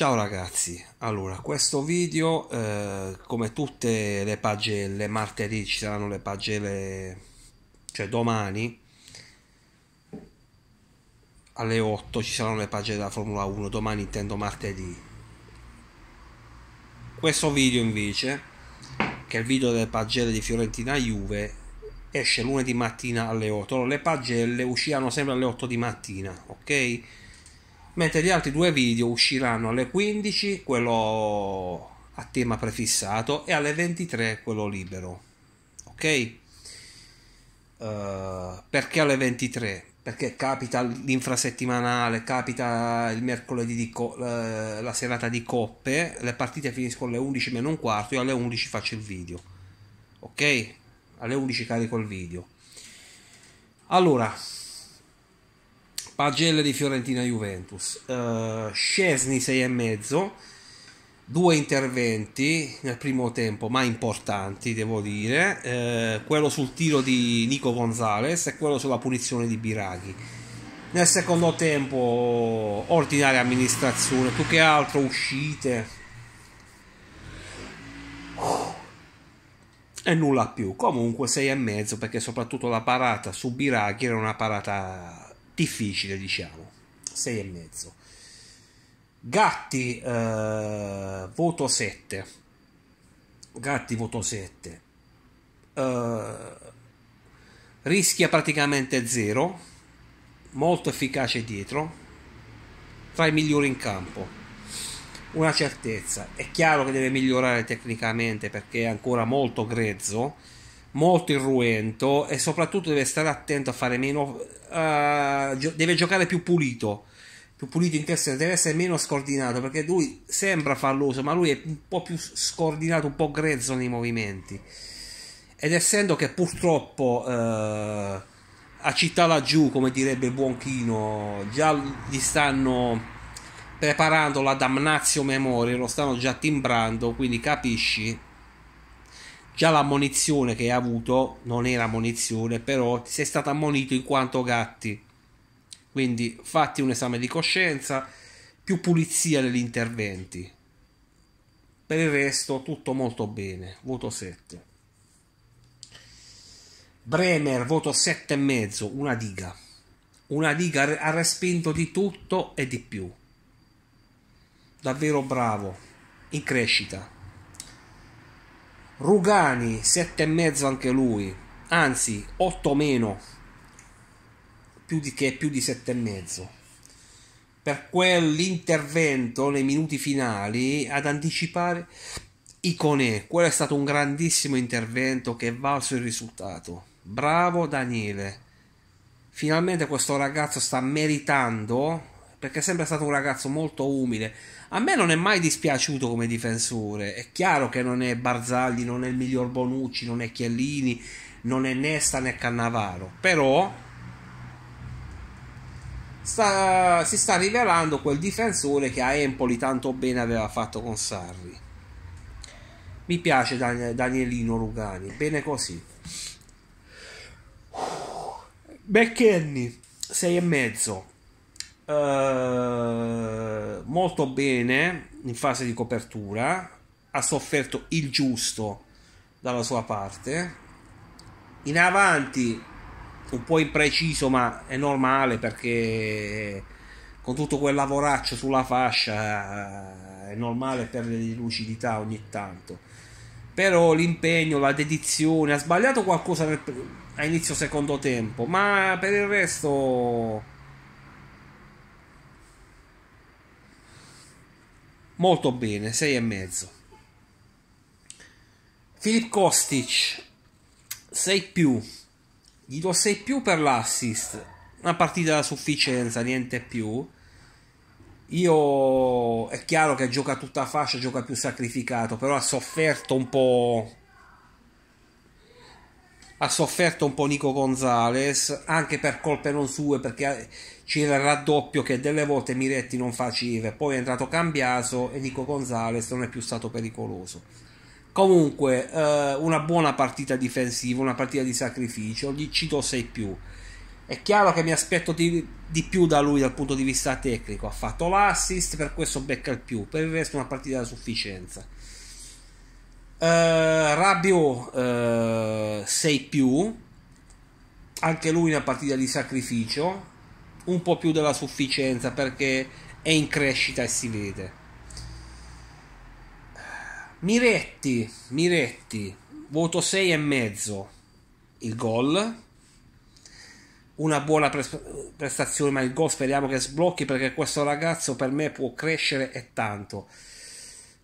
Ciao ragazzi, allora questo video eh, come tutte le pagelle, martedì ci saranno le pagelle, cioè domani alle 8 ci saranno le pagelle della Formula 1, domani intendo martedì. Questo video invece, che è il video delle pagelle di Fiorentina Juve, esce lunedì mattina alle 8. Allora, le pagelle usciranno sempre alle 8 di mattina, ok? mentre gli altri due video usciranno alle 15, quello a tema prefissato, e alle 23 quello libero. Ok? Uh, perché alle 23? Perché capita l'infrasettimanale, capita il mercoledì di co- eh, la, serata di coppe, le partite finiscono alle 11 meno un quarto, io alle 11 faccio il video. Ok? Alle 11 carico il video. Allora, pagelle di Fiorentina Juventus. Uh, Scesni 6,5, due interventi nel primo tempo, ma importanti devo dire, uh, quello sul tiro di Nico Gonzalez e quello sulla punizione di Biraghi. Nel secondo tempo, ordinaria amministrazione, più che altro uscite. E nulla più. Comunque 6,5 perché soprattutto la parata su Biraghi era una parata difficile, diciamo, e mezzo. Gatti eh, voto 7. Gatti voto 7. Eh, rischia praticamente 0. Molto efficace dietro. Tra i migliori in campo. Una certezza. È chiaro che deve migliorare tecnicamente perché è ancora molto grezzo molto irruento e soprattutto deve stare attento a fare meno uh, gio- deve giocare più pulito più pulito in testa deve essere meno scordinato perché lui sembra falloso ma lui è un po' più scordinato un po' grezzo nei movimenti ed essendo che purtroppo uh, a città laggiù come direbbe Buonchino, già gli stanno preparando la damnazio memoria lo stanno già timbrando quindi capisci già l'ammonizione che hai avuto non era ammonizione, però sei stato ammonito in quanto gatti. Quindi fatti un esame di coscienza, più pulizia negli interventi. Per il resto tutto molto bene, voto 7. Bremer, voto 7,5, una diga. Una diga ha respinto di tutto e di più. Davvero bravo, in crescita. Rugani e mezzo anche lui, anzi 8 meno, più di, che più di 7,5. Per quell'intervento nei minuti finali ad anticipare Iconè, quello è stato un grandissimo intervento che è valso il risultato. Bravo Daniele, finalmente questo ragazzo sta meritando perché è sempre stato un ragazzo molto umile. A me non è mai dispiaciuto come difensore. È chiaro che non è Barzagli, non è il miglior Bonucci, non è Chiellini, non è Nesta né Cannavaro. Però sta, si sta rivelando quel difensore che a Empoli tanto bene aveva fatto con Sarri. Mi piace Dan- Danielino Rugani, bene così. Becchenni, 6 e mezzo eh, molto bene in fase di copertura, ha sofferto il giusto dalla sua parte. In avanti un po' impreciso, ma è normale perché con tutto quel lavoraccio sulla fascia eh, è normale perdere di lucidità ogni tanto. Però l'impegno, la dedizione, ha sbagliato qualcosa a inizio secondo tempo, ma per il resto molto bene, 6,5. Filip Kostic, 6 più. Gli do 6 più per l'assist. Una partita da sufficienza, niente più. Io è chiaro che gioca tutta fascia, gioca più sacrificato, però ha sofferto un po' ha sofferto un po' Nico Gonzalez anche per colpe non sue perché eh, c'era il raddoppio che delle volte Miretti non faceva poi è entrato Cambiaso e Nico Gonzalez non è più stato pericoloso comunque eh, una buona partita difensiva una partita di sacrificio gli cito 6 più è chiaro che mi aspetto di, di, più da lui dal punto di vista tecnico ha fatto l'assist per questo becca il più per il resto una partita da sufficienza eh, Rabio 6 eh, più, anche lui una partita di sacrificio, un po' più della sufficienza perché è in crescita e si vede. Miretti, Miretti, voto 6 e mezzo, il gol, una buona prestazione, ma il gol speriamo che sblocchi perché questo ragazzo per me può crescere e tanto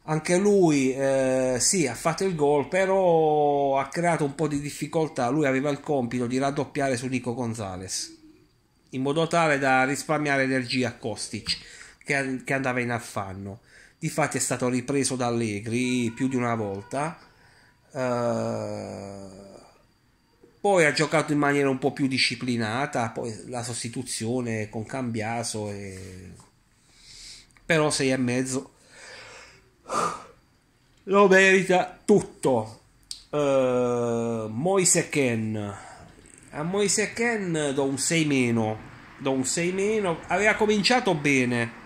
anche lui eh, sì, ha fatto il gol, però ha creato un po' di difficoltà. Lui aveva il compito di raddoppiare su Nico Gonzalez in modo tale da risparmiare energia a Kostic che, che andava in affanno. Difatti è stato ripreso da Allegri più di una volta. Eh, poi ha giocato in maniera un po' più disciplinata, poi la sostituzione con Cambiaso, e... però 6 e mezzo lo merita tutto. Uh, Moise Ken. A Moise Ken do un 6 meno. Do un 6 meno. Aveva cominciato bene.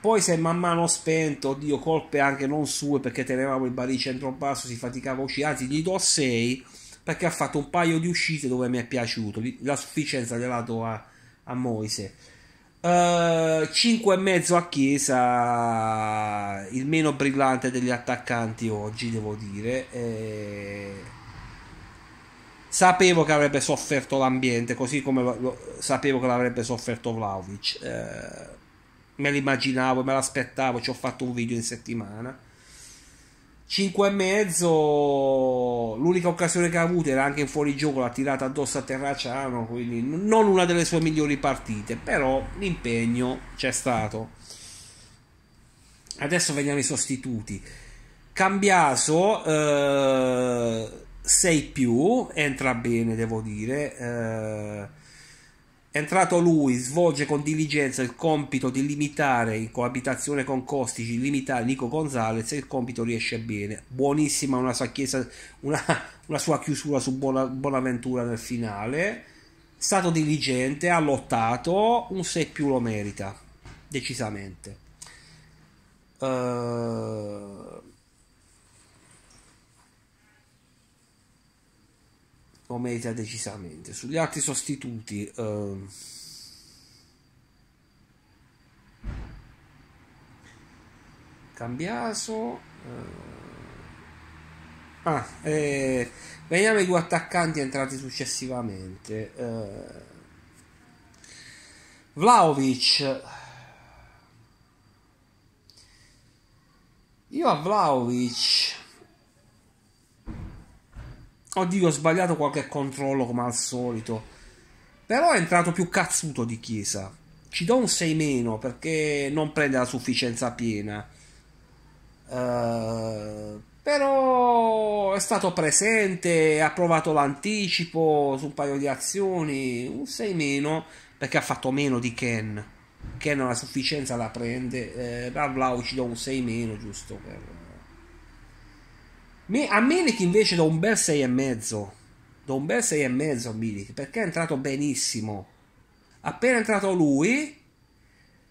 Poi si è man mano spento, oddio, colpe anche non sue perché tenevamo il baricentro basso, si faticava a uscire, anzi gli do 6 perché ha fatto un paio di uscite dove mi è piaciuto, la sufficienza le la do a, a Moise. Eh, e mezzo a Chiesa, il meno brillante degli attaccanti oggi, devo dire. E... Sapevo che avrebbe sofferto l'ambiente, così come lo, lo, sapevo che l'avrebbe sofferto Vlaovic. Uh, eh, me l'immaginavo, me l'aspettavo, ci ho fatto un video in settimana e mezzo l'unica occasione che ha avuto era anche in fuorigioco, l'ha tirata addosso a Terracciano, quindi non una delle sue migliori partite, però l'impegno c'è stato. Adesso vediamo i sostituti. Cambiaso eh, 6 più, entra bene devo dire. Eh, Entrato lui, svolge con diligenza il compito di limitare in coabitazione con Costici, limitare Nico Gonzalez e il compito riesce bene. Buonissima una sua, chiesa, una, una sua chiusura su Bona, Bonaventura nel finale. Stato diligente, ha lottato, un 6 più lo merita, decisamente. Uh, Omega decisamente. Sugli altri sostituti... Ehm, Cambiaso... Ehm, Ah, eh, veniamo ai due attaccanti entrati successivamente. Eh, Vlaovic. Io a Vlaovic Oddio, ho sbagliato qualche controllo come al solito. Però è entrato più cazzuto di Chiesa. Ci do un 6 meno perché non prende la sufficienza piena. Uh, però è stato presente, ha provato l'anticipo su un paio di azioni, un 6 meno perché ha fatto meno di Ken. Ken ha la sufficienza la prende, eh, Ravlau ci do un 6 meno giusto per Me, a Milik invece do un bel 6,5. Do un bel 6,5 a Milik perché è entrato benissimo. Appena è entrato lui,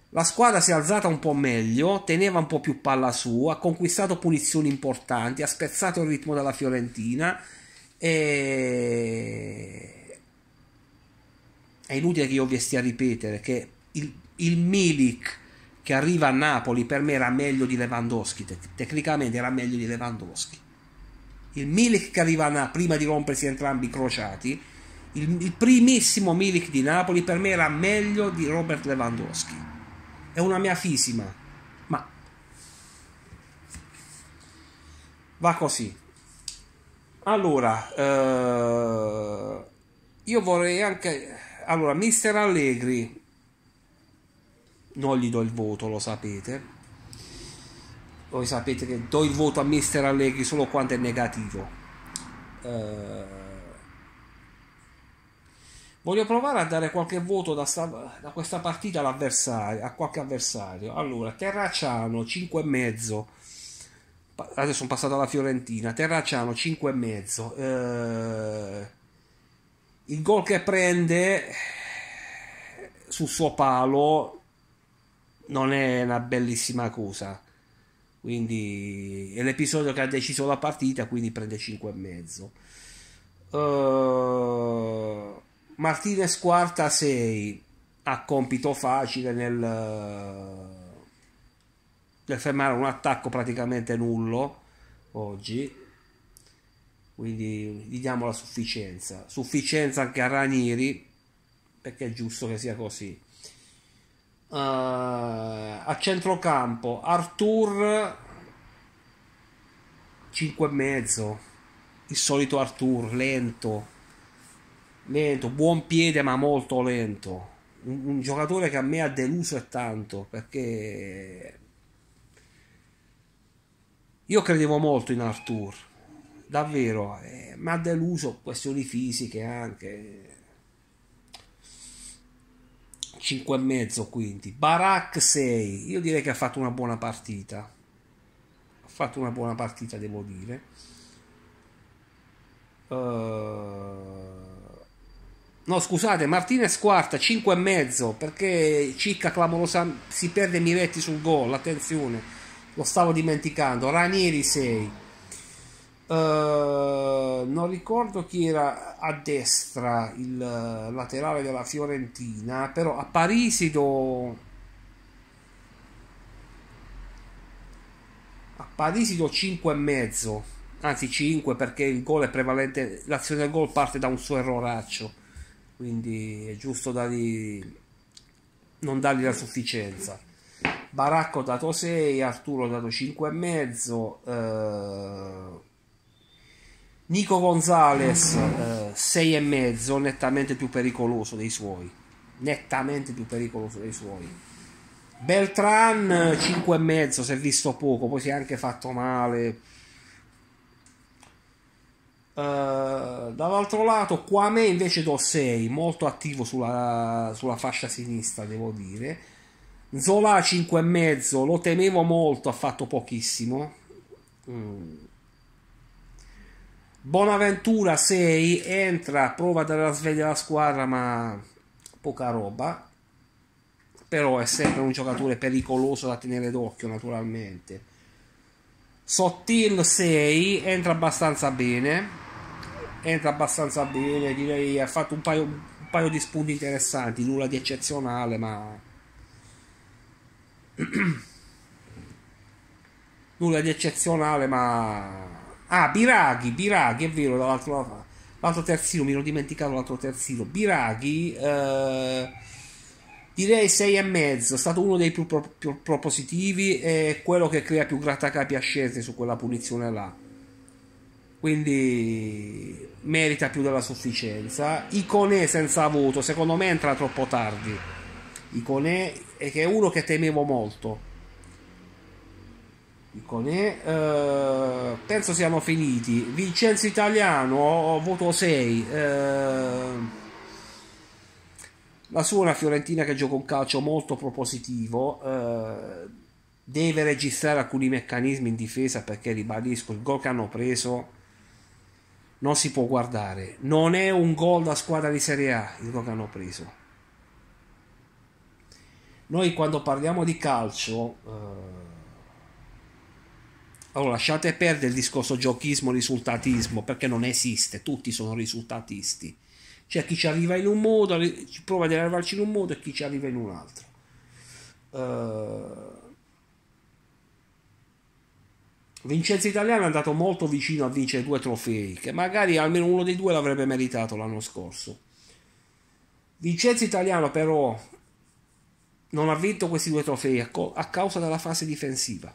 la squadra si è alzata un po' meglio, teneva un po' più palla su, ha conquistato punizioni importanti, ha spezzato il ritmo della Fiorentina. E... È inutile che io vi stia a ripetere che il, il Milik che arriva a Napoli per me era meglio di Lewandowski, tecnicamente era meglio di Lewandowski il Milik che arriva prima di rompersi entrambi i crociati, il, il, primissimo Milik di Napoli per me era meglio di Robert Lewandowski. È una mia fisima, ma va così. Allora, eh, io vorrei anche... Allora, mister Allegri, non gli do il voto, lo sapete voi sapete che do il voto a Mister Allegri solo quando è negativo. Eh, voglio provare a dare qualche voto da, sta, da questa partita a qualche avversario. Allora, Terracciano 5,5. Adesso sono passato alla Fiorentina. Terracciano 5,5. Eh, il gol che prende sul suo palo non è una bellissima cosa quindi è l'episodio che ha deciso la partita quindi prende 5 5,5 uh, Martinez quarta 6 ha compito facile nel, nel fermare un attacco praticamente nullo oggi quindi gli diamo la sufficienza sufficienza anche a Ranieri perché è giusto che sia così uh, a centrocampo Artur 5 e mezzo il solito Artur lento lento buon piede ma molto lento un, un giocatore che a me ha deluso e tanto perché io credevo molto in Artur davvero eh, ma ha deluso questioni fisiche anche 5 e mezzo quindi. Barak 6, io direi che ha fatto una buona partita. Ha fatto una buona partita, devo dire. Uh... No, scusate, Martinez quarta, 5 e mezzo perché Cicca clamorosamente si perde Miretti sul gol, attenzione, lo stavo dimenticando. Ranieri 6. Eh, non ricordo chi era a destra il laterale della Fiorentina, però a Parisido a Parisido 5 e mezzo, anzi 5 perché il gol è prevalente, l'azione del gol parte da un suo erroraccio, quindi è giusto dargli, non dargli la sufficienza. Baracco dato 6, Arturo dato 5 e mezzo, uh, Nico Gonzalez eh, 6,5 nettamente più pericoloso dei suoi nettamente più pericoloso dei suoi Beltran 5,5 si è visto poco poi si è anche fatto male Uh, dall'altro lato Quame invece do 6 molto attivo sulla, sulla, fascia sinistra devo dire Zola 5,5 lo temevo molto ha fatto pochissimo mm. Bonaventura 6 entra, prova a dare la sveglia alla squadra, ma poca roba. Però è sempre un giocatore pericoloso da tenere d'occhio, naturalmente. Sottil 6 entra abbastanza bene. Entra abbastanza bene, direi ha fatto un paio, un paio di spunti interessanti, nulla di eccezionale, ma nulla di eccezionale, ma Ah, Biraghi, Biraghi, è vero, l'altro, l'altro terzino, mi ero dimenticato l'altro terzino. Biraghi, eh, direi 6,5, è stato uno dei più, pro, più propositivi e quello che crea più grattacapi a scelte su quella punizione là. Quindi merita più della sufficienza. Iconè senza voto, secondo me entra troppo tardi. Iconè, che è uno che temevo molto Icone. Eh, penso siamo finiti. Vincenzo Italiano, voto 6. Eh, la sua è una Fiorentina che gioca un calcio molto propositivo. Eh, deve registrare alcuni meccanismi in difesa perché, ribadisco, il gol che hanno preso non si può guardare. Non è un gol da squadra di Serie A il gol che hanno preso. Noi quando parliamo di calcio... Eh, allora lasciate perdere il discorso giochismo, risultatismo, perché non esiste, tutti sono risultatisti. C'è chi ci arriva in un modo, prova ad arrivarci in un modo e chi ci arriva in un altro. Uh... Vincenzo Italiano è andato molto vicino a vincere due trofei, che magari almeno uno dei due l'avrebbe meritato l'anno scorso. Vincenzo Italiano però non ha vinto questi due trofei a, a causa della fase difensiva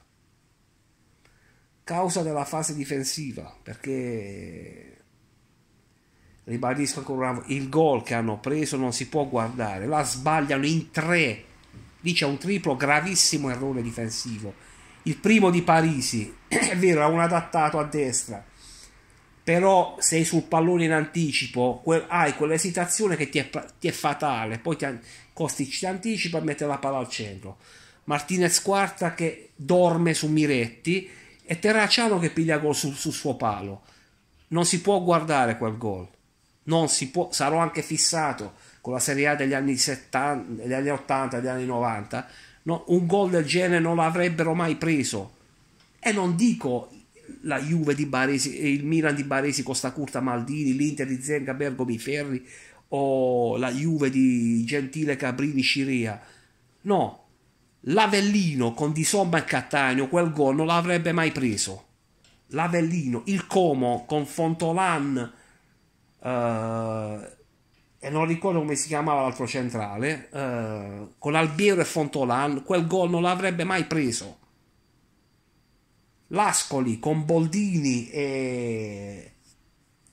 causa della fase difensiva, perché ribadisco ancora una volta, il gol che hanno preso non si può guardare, la sbagliano in tre, lì c'è un triplo gravissimo errore difensivo. Il primo di Parisi, è vero, ha un adattato a destra, però sei sul pallone in anticipo, quel, hai quell'esitazione che ti è, ti è fatale, poi ti, Kostic ti anticipa e mette la palla al centro. Martinez quarta che dorme su Miretti, è Terracciano che piglia gol sul, sul suo palo. Non si può guardare quel gol. Non si può, sarò anche fissato con la Serie A degli anni, 70, degli anni 80, degli anni 90. No, un gol del genere non l'avrebbero mai preso. E non dico la Juve di Baresi, il Milan di Baresi, Costa Curta, Maldini, l'Inter di Zenga, Bergomi, Ferri o la Juve di Gentile, Cabrini, Sciria. No, l'Avellino con Di Disomba e Cattaneo quel gol non l'avrebbe mai preso. L'Avellino, il Como con Fontolan uh, eh, e non ricordo come si chiamava l'altro centrale, uh, con Albiero e Fontolan, quel gol non l'avrebbe mai preso. L'Ascoli con Boldini e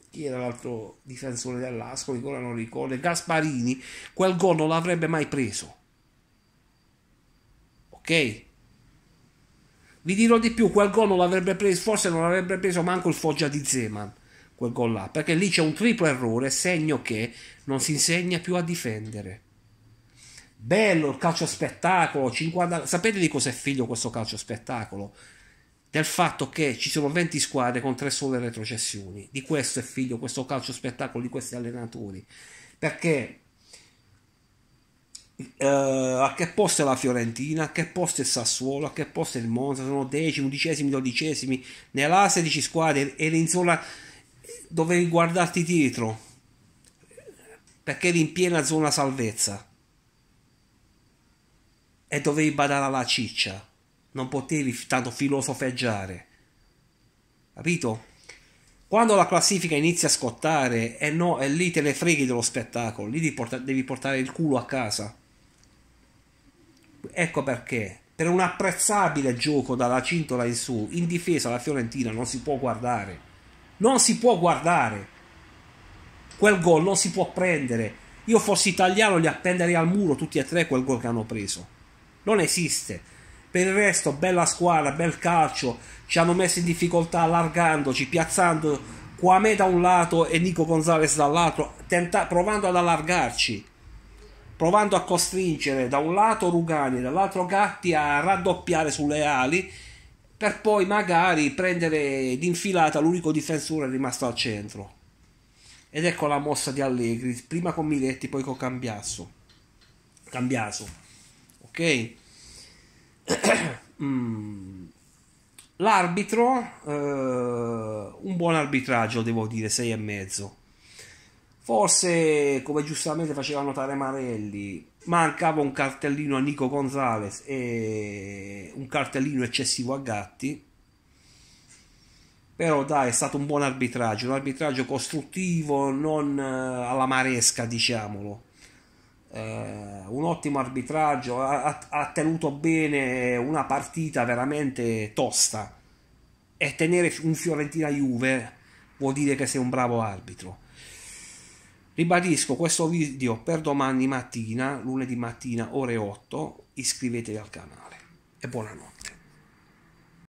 chi era l'altro difensore dell'Ascoli, ora non ricordo, Gasparini, quel gol non l'avrebbe mai preso ok? Vi dirò di più, quel gol non l'avrebbe preso, forse non l'avrebbe preso manco il Foggia di Zeman, quel gol là, perché lì c'è un triplo errore, segno che non si insegna più a difendere. Bello il calcio spettacolo, 50... sapete di cosa è figlio questo calcio spettacolo? Del fatto che ci sono 20 squadre con tre sole retrocessioni, di questo è figlio questo calcio spettacolo di questi allenatori, perché Uh, a che posto è la Fiorentina, a che posto è il Sassuolo, a che posto è il Monza, sono decimi, undicesimi, dodicesimi, nella 16 squadre eri in zona dovevi guardarti dietro perché eri in piena zona salvezza e dovevi badare alla ciccia, non potevi tanto filosofeggiare, capito? Quando la classifica inizia a scottare, e no, e lì te ne freghi dello spettacolo, lì devi portare il culo a casa. Ecco perché per un apprezzabile gioco dalla cintola in su, in difesa la Fiorentina non si può guardare. Non si può guardare. Quel gol non si può prendere. Io fossi italiano li appenderei al muro tutti e tre quel gol che hanno preso. Non esiste. Per il resto, bella squadra, bel calcio. Ci hanno messo in difficoltà allargandoci, piazzando Quame da un lato e Nico Gonzalez dall'altro, tenta- provando ad allargarci provando a costringere da un lato Rugani e dall'altro Gatti a raddoppiare sulle ali per poi magari prendere d'infilata l'unico difensore rimasto al centro. Ed ecco la mossa di Allegri, prima con Miletti, poi con Cambiasso. Cambiaso. Ok? Mm. L'arbitro, eh, un buon arbitraggio devo dire, 6,5 Forse, come giustamente faceva notare Marelli, mancava un cartellino a Nico Gonzalez e un cartellino eccessivo a Gatti. Però dai, è stato un buon arbitraggio, un arbitraggio costruttivo, non eh, alla maresca, diciamolo. Eh, un ottimo arbitraggio, ha, ha tenuto bene una partita veramente tosta. E tenere un Fiorentina-Juve vuol dire che sei un bravo arbitro Ribadisco questo video per domani mattina, lunedì mattina ore 8, iscrivetevi al canale e buonanotte.